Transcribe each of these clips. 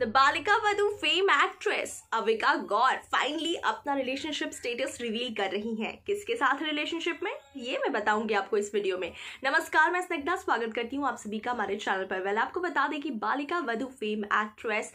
the Balika Vadhu fame actress Avika Gaur finally अपना relationship status reveal कर रही हैं किसके साथ रिलेशनशिप में ये मैं बताऊंगी आपको इस वीडियो में नमस्कार मैं स्निग्धा स्वागत करती हूँ आप सभी का हमारे चैनल पर वेल आपको बता दें कि बालिका वधु फेम एक्ट्रेस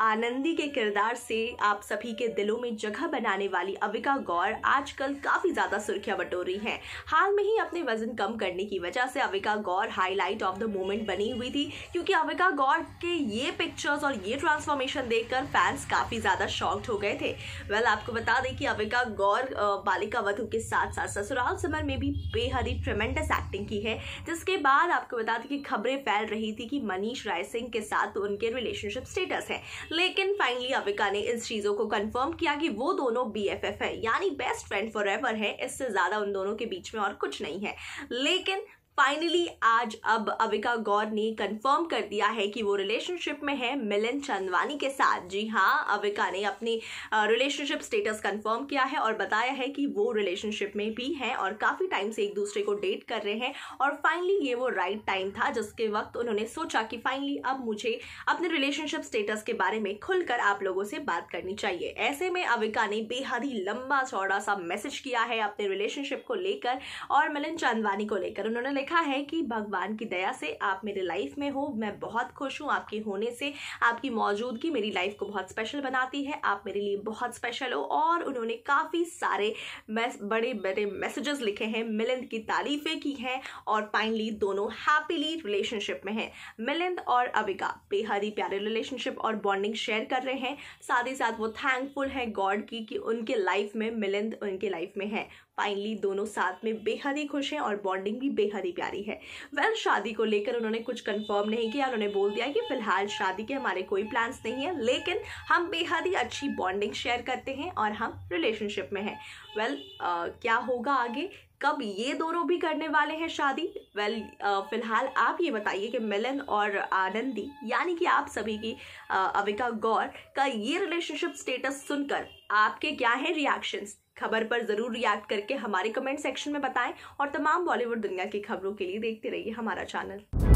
आनंदी के किरदार से आप सभी के दिलों में जगह बनाने वाली अविका गौर आजकल काफ़ी ज़्यादा सुर्खियां बटोर रही हैं हाल में ही अपने वजन कम करने की वजह से Avika Gaur highlight of the moment बनी हुई थी क्योंकि अविका गौर के ये पिक्चर्स और ये ट्रांसफॉर्मेशन देखकर फैंस काफ़ी ज़्यादा शॉक्ड हो गए थे वेल आपको बता दें कि अविका गौर बालिका वधु के साथ साथ ससुराल समर में भी बेहद ही ट्रेमेंडस एक्टिंग की है जिसके बाद आपको बता दें कि खबरें फैल रही थी कि मनीष राय सिंह के साथ उनके रिलेशनशिप स्टेटस है लेकिन फाइनली अविका ने इस चीज़ों को कंफर्म किया कि वो दोनों बी एफ एफ है यानी बेस्ट फ्रेंड फॉर एवर है इससे ज़्यादा उन दोनों के बीच में और कुछ नहीं है लेकिन फाइनली आज अब अविका गौर ने कंफर्म कर दिया है कि वो रिलेशनशिप में है मिलन चंदवानी के साथ जी हाँ अविका ने अपनी रिलेशनशिप स्टेटस कंफर्म किया है और बताया है कि वो रिलेशनशिप में भी हैं और काफ़ी टाइम से एक दूसरे को डेट कर रहे हैं और फाइनली ये वो राइट टाइम था जिसके वक्त उन्होंने सोचा कि फाइनली अब मुझे अपने रिलेशनशिप स्टेटस के बारे में खुलकर आप लोगों से बात करनी चाहिए ऐसे में अविका ने बेहद ही लंबा चौड़ा सा मैसेज किया है अपने रिलेशनशिप को लेकर और मिलन चंदवानी को लेकर उन्होंने लिखा है कि भगवान की दया से आप मेरे लाइफ में हो मैं बहुत खुश हूँ आपके होने से आपकी मौजूदगी मेरी लाइफ को बहुत स्पेशल बनाती है आप मेरे लिए बहुत स्पेशल हो और उन्होंने काफ़ी सारे बड़े बड़े मैसेजेस लिखे हैं मिलिंद की तारीफें की हैं और फाइनली दोनों हैप्पीली रिलेशनशिप में हैं मिलिंद और अबिका बेहद ही प्यारे रिलेशनशिप और बॉन्डिंग शेयर कर रहे हैं साथ ही साथ वो थैंकफुल हैं गॉड की कि उनके लाइफ में मिलिंद उनके लाइफ में है फाइनली दोनों साथ में बेहद ही खुश हैं और बॉन्डिंग भी बेहद ही प्यारी है वेल well, शादी को लेकर उन्होंने कुछ कंफर्म नहीं किया उन्होंने बोल दिया कि फिलहाल शादी के हमारे कोई प्लान्स नहीं है लेकिन हम बेहद ही अच्छी बॉन्डिंग शेयर करते हैं और हम रिलेशनशिप में हैं वेल well, uh, क्या होगा आगे कब ये दोनों भी करने वाले हैं शादी वेल well, फिलहाल आप ये बताइए कि मिलन और आनंदी यानी कि आप सभी की अविका गौर का ये रिलेशनशिप स्टेटस सुनकर आपके क्या है रिएक्शंस खबर पर ज़रूर रिएक्ट करके हमारे कमेंट सेक्शन में बताएं और तमाम बॉलीवुड दुनिया की खबरों के लिए देखते रहिए हमारा चैनल